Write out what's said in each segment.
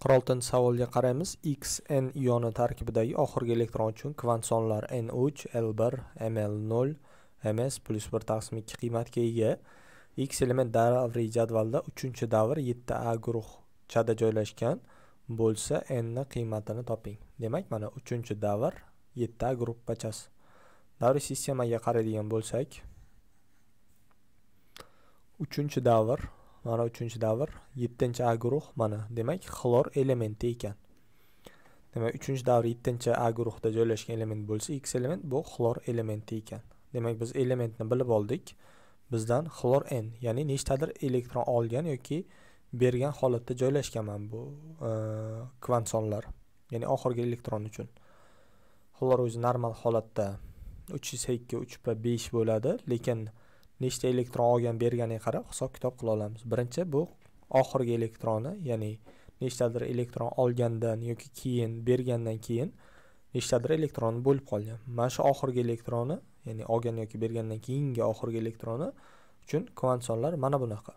qiroltin savolga qaraymiz xn ioni tarkibidagi oxirgi elektron uchun kvant sonlari n3 l1 ml0 ms plus 1 taqsim 2 qiymatga ega x element davriy jadvalda 3 davr 7 a guruhchada joylashgan bo'lsa n ni qiymatini toping demak mana 3 davr 7 a guruhchasi davriy sistemaga qaraydigan bo'lsak 3 davr mana uchinchi davr yettinchi a guruh mana demak xlor elementi ekan demak uchinchi davr yettinchi a guruhda joylashgan element bo'lsa x element bu xlor elementi ekan demak biz elementni bilib oldik bizdan xlor n ya'ni nechtadir elektron olgan yoki bergan holatda joylashgan mana bu e, kvant sonlar ya'ni oxirgi elektron uchun xlor o'zi normal holatda uch s 2 uch p besh bo'ladi lekin nechta elektron olgan berganiga qarab hisob kitob qila olamiz birinchi bu oxirgi elektroni ya'ni nechtadir elektron olgandan yoki keyin bergandan keyin nechtadir elektroni bo'lib qolgan mana shu oxirgi elektroni ya'ni olgan yoki bergandan keyingi oxirgi elektroni uchun kvant sonlar mana bunaqa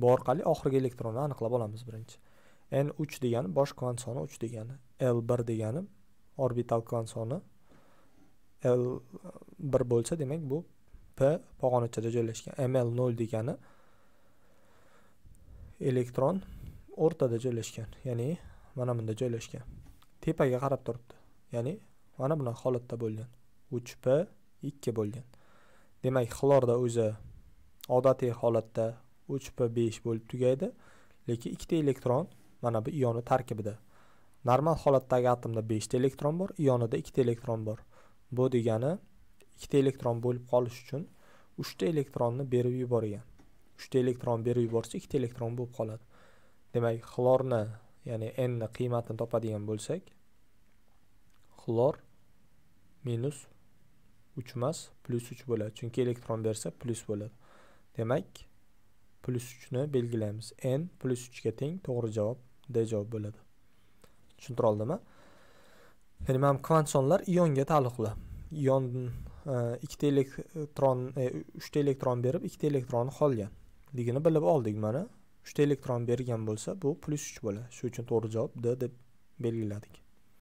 bu orqali oxirgi elektronni aniqlab olamiz birinchi n 3 degani bosh kvant soni 3 degani l 1 degani orbital kvant soni l 1 bo'lsa demak bu p pog'onachada joylashgan ml 0 degani elektron o'rtada joylashgan ya'ni mana bunda joylashgan tepaga qarab turibdi ya'ni mana bunaqa holatda bo'lgan uch p ikki bo'lgan demak xlorda o'zi odatiy holatda uch p besh bo'lib tugaydi lekin ikkita elektron mana bu ioni tarkibida normal holatdagi atomda beshta elektron bor ionida ikkita elektron bor bu degani ikkita elektron bo'lib qolish uchun uchta elektronni berib yuborgan uchta elektron berib yuborsa ikkita elektron bo'lib qoladi demak xlorni ya'ni n ni qiymatini topadigan bo'lsak xlor minus uch emas plyus uch bo'ladi chunki elektron bersa plyus bo'ladi demak plyus uchni belgilaymiz n plyus uchga teng to'g'ri javob d javob bo'ladi tushuntira oldimi ya'ni mana kvant sonlar ionga taalluqli ion E, ikkita elektron e, e, uchta elektron berib ikkita elektronni qolganligini bilib oldik mana uchta elektron bergan bo'lsa bu plyus uch bo'ladi shuning uchun to'g'ri javob d deb belgiladik